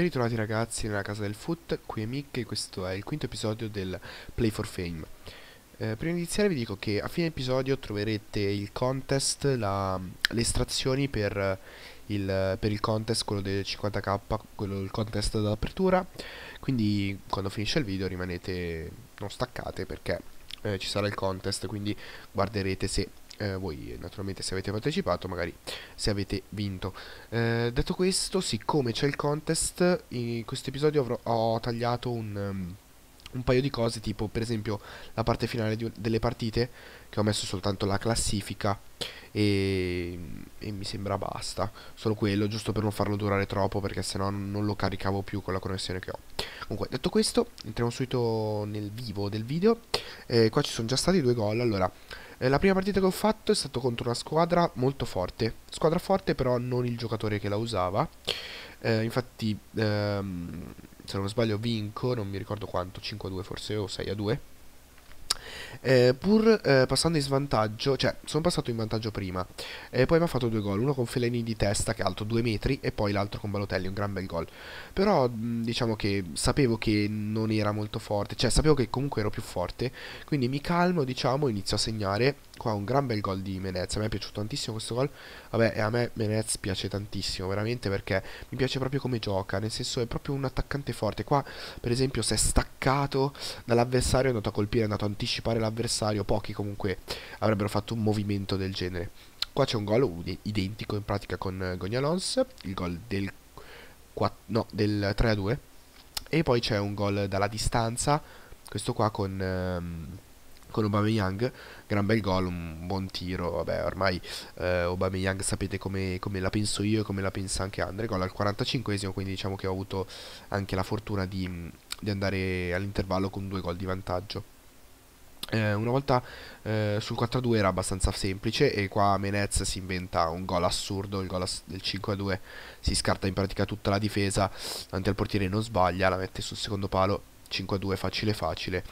Ben ritrovati ragazzi nella casa del foot, qui è Mick e questo è il quinto episodio del Play for Fame. Eh, prima di iniziare vi dico che a fine episodio troverete il contest, la, le estrazioni per eh, il, per il, contest, quello del 50k, quello del contest d'apertura, quindi quando finisce il video rimanete, non staccate perché eh, ci sarà il contest, quindi guarderete se eh, voi naturalmente se avete partecipato, magari se avete vinto. Eh, detto questo, siccome c'è il contest, in questo episodio avrò, ho tagliato un, um, un, paio di cose, tipo per esempio la parte finale di, delle partite, che ho messo soltanto la classifica e, mm, e, mi sembra basta, solo quello, giusto per non farlo durare troppo, perché sennò non lo caricavo più con la connessione che ho. Comunque, detto questo, entriamo subito nel vivo del video. Eh, qua ci sono già stati due gol. Allora, eh, la prima partita che ho fatto è stata contro una squadra molto forte. Squadra forte, però non il giocatore che la usava. Eh, infatti, ehm, se non sbaglio, vinco, non mi ricordo quanto, 5-2 forse o 6-2 eh, pur eh, passando in svantaggio, cioè sono passato in vantaggio prima, eh, poi mi ha fatto due gol, uno con Fellaini di testa che è alto due metri e poi l'altro con Balotelli, un gran bel gol. Però mm, diciamo che sapevo che non era molto forte, cioè sapevo che comunque ero più forte, quindi mi calmo, diciamo, inizio a segnare qua un gran bel gol di Menez, a me è piaciuto tantissimo questo gol, vabbè e a me Menez piace tantissimo veramente perché mi piace proprio come gioca, nel senso è proprio un attaccante forte, qua per esempio si è staccato dall'avversario, è andato a colpire, è andato a anticipare l'avversario, pochi comunque avrebbero fatto un movimento del genere. Qua c'è un gol identico in pratica con eh, Gognalons, il gol del, 4, no, del 3 a 2 e poi c'è un gol dalla distanza, questo qua con... Um, con Aubameyang gran bel gol un buon tiro vabbè ormai eh, Aubameyang sapete come, come, la penso io e come la pensa anche Andre gol al 45esimo quindi diciamo che ho avuto anche la fortuna di, di andare all'intervallo con due gol di vantaggio eh, una volta eh, sul 4-2 era abbastanza semplice e qua Menez si inventa un gol assurdo, il gol ass del 5-2 si scarta in pratica tutta la difesa, davanti al portiere non sbaglia, la mette sul secondo palo 5-2 facile facile,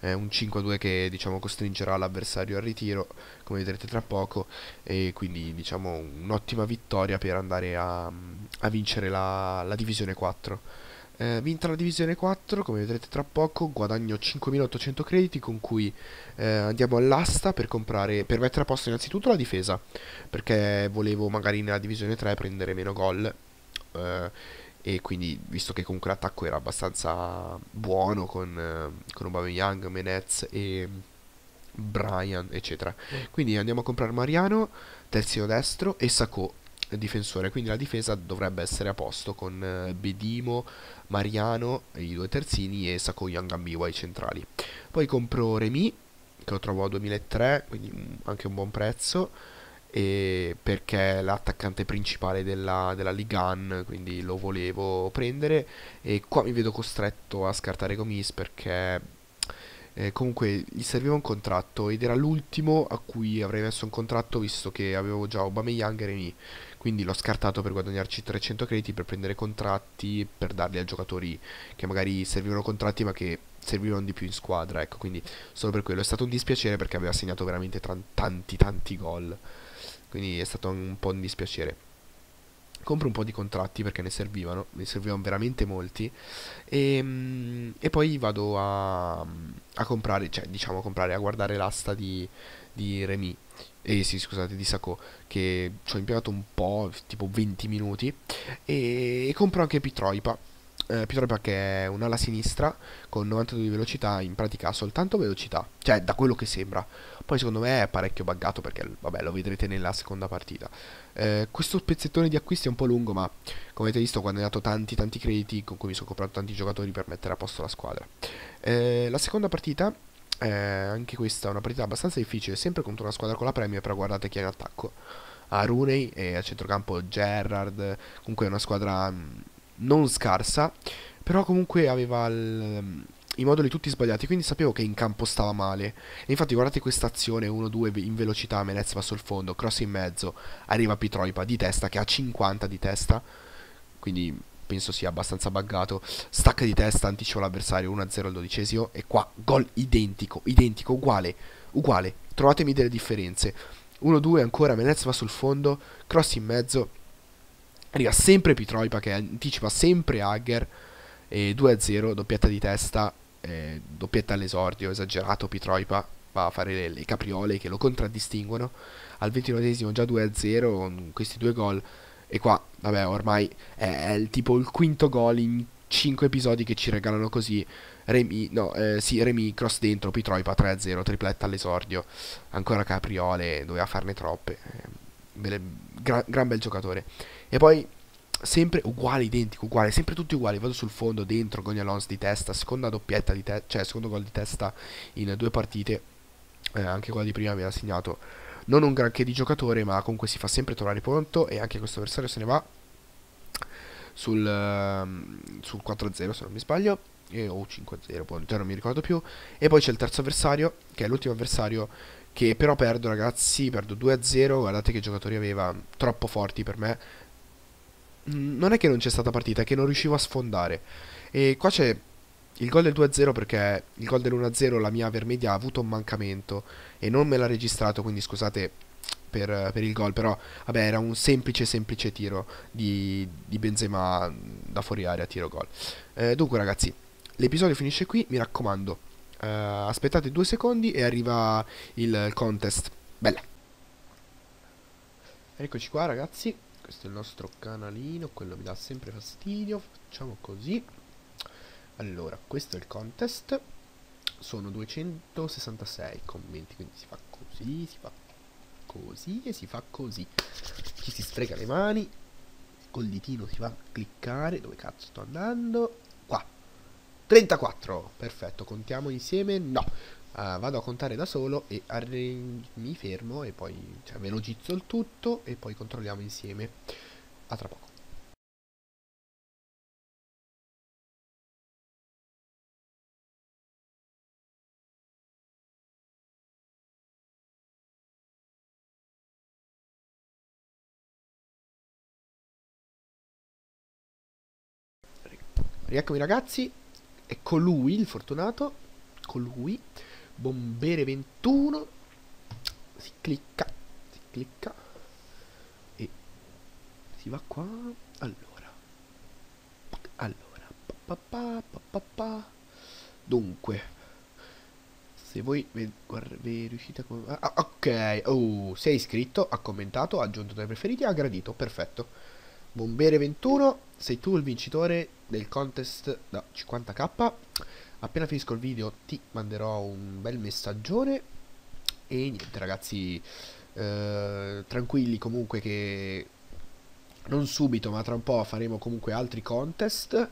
eh, un 5-2 che diciamo, costringerà l'avversario al ritiro, come vedrete tra poco, e quindi diciamo, un'ottima vittoria per andare a, a vincere la, la, divisione 4. Eh, vinta la divisione 4, come vedrete tra poco, guadagno 5.800 crediti con cui eh, andiamo all'asta per, comprare, per mettere a posto innanzitutto la difesa, perché volevo magari nella divisione 3 prendere meno gol eh, e quindi visto che comunque l'attacco era abbastanza buono con, eh, con Young, Menez e Brian eccetera quindi andiamo a comprare Mariano terzino destro e Sacco difensore quindi la difesa dovrebbe essere a posto con eh, Bedimo, Mariano i due terzini e Sacco Yangambiwa i centrali poi compro Remy che lo trovo a 2003 quindi mm, anche un buon prezzo perché è l'attaccante principale della, della Ligan, quindi lo volevo prendere e qua mi vedo costretto a scartare Gomis perché eh, comunque gli serviva un contratto ed era l'ultimo a cui avrei messo un contratto visto che avevo già Aubameyang e Remy quindi l'ho scartato per guadagnarci 300 crediti per prendere contratti per darli a giocatori che magari servivano contratti ma che servivano di più in squadra ecco quindi solo per quello è stato un dispiacere perché aveva segnato veramente tanti tanti gol quindi è stato un po' un dispiacere. Compro un po' di contratti perché ne servivano, ne servivano veramente molti e, ehm, e poi vado a, a, comprare, cioè diciamo a comprare, a guardare l'asta di, di Remy, eh sì scusate, di Sacco, che ci ho impiegato un po', tipo 20 minuti e, e compro anche Pitroipa eh, Pietro perché è un'ala sinistra con 92 di velocità, in pratica ha soltanto velocità, cioè da quello che sembra. Poi secondo me è parecchio buggato perché vabbè lo vedrete nella seconda partita. Eh, questo pezzettone di acquisti è un po' lungo ma come avete visto ho guadagnato tanti tanti crediti con cui mi sono comprato tanti giocatori per mettere a posto la squadra. Eh, la seconda partita eh, anche questa è una partita abbastanza difficile, sempre contro una squadra con la premia, però guardate chi è in attacco. A Rooney e eh, a centrocampo Gerrard, comunque è una squadra mh, non scarsa, però comunque aveva il, i moduli tutti sbagliati, quindi sapevo che in campo stava male. E infatti guardate questa azione, 1-2 in velocità, Menez va sul fondo, cross in mezzo, arriva Pitroipa di testa che ha 50 di testa, quindi penso sia abbastanza buggato, stacca di testa, anticipa l'avversario 1-0 al dodicesimo e qua gol identico, identico, uguale, uguale, trovatemi delle differenze. 1-2 ancora, Menez va sul fondo, cross in mezzo, Arriva sempre Pitroipa che anticipa sempre Hagger. E 2-0, doppietta di testa, eh, doppietta all'esordio, esagerato. Pitroipa va a fare le, le capriole che lo contraddistinguono. Al 29 già 2-0 con questi due gol. E qua, vabbè, ormai è, il, tipo il quinto gol in 5 episodi che ci regalano così. Remy, no, eh, sì, Remy cross dentro, Pitroipa 3-0, tripletta all'esordio. Ancora Capriole, doveva farne troppe. Eh, belle, gran, gran bel giocatore. E poi sempre uguale, identico, uguale, sempre tutti uguali. Vado sul fondo, dentro, con Gognalons di testa, seconda doppietta di testa, cioè secondo gol di testa in due partite. Eh, anche quella di prima mi ha segnato non un granché di giocatore, ma comunque si fa sempre trovare pronto e anche questo avversario se ne va sul, uh, sul 4-0 se non mi sbaglio. o oh, 5-0, poi non mi ricordo più. E poi c'è il terzo avversario, che è l'ultimo avversario che però perdo ragazzi, perdo 2-0, guardate che giocatori aveva, troppo forti per me, non è che non c'è stata partita, è che non riuscivo a sfondare. E qua c'è il gol del 2-0 perché il gol dell'1-0 la mia Vermedia ha avuto un mancamento e non me l'ha registrato, quindi scusate per, per il gol, però vabbè era un semplice semplice tiro di, di Benzema da fuori aria, tiro gol. Eh, dunque ragazzi, l'episodio finisce qui, mi raccomando, eh, aspettate due secondi e arriva il contest. Bella. Eccoci qua ragazzi, questo è il nostro canalino quello mi dà sempre fastidio facciamo così allora questo è il contest sono 266 commenti quindi si fa così si fa così e si fa così chi si sfrega le mani col ditino si va a cliccare dove cazzo sto andando 34 perfetto contiamo insieme no uh, vado a contare da solo e mi fermo e poi cioè, velocizzo il tutto e poi controlliamo insieme. A tra poco. Rieccomi ragazzi, è colui ecco il fortunato, colui ecco bombere 21 si clicca si clicca e si va qua allora allora pa, pa, pa, pa dunque se voi vi, riuscite a... Ah, ah, ok, oh, si iscritto, ha commentato, ha aggiunto dei preferiti, ha gradito, perfetto. Bombere 21, sei tu il vincitore del contest da 50k. Appena finisco il video ti manderò un bel messaggione. E niente ragazzi, eh, tranquilli comunque che non subito ma tra un po' faremo comunque altri contest.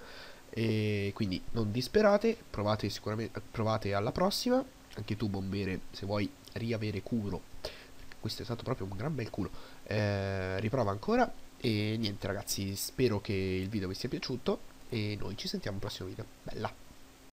E quindi non disperate, provate sicuramente provate alla prossima. Anche tu bombere se vuoi riavere culo. Questo è stato proprio un gran bel culo. Eh, riprova ancora e niente ragazzi, spero che il video vi sia piaciuto e noi ci sentiamo al prossimo video. Bella!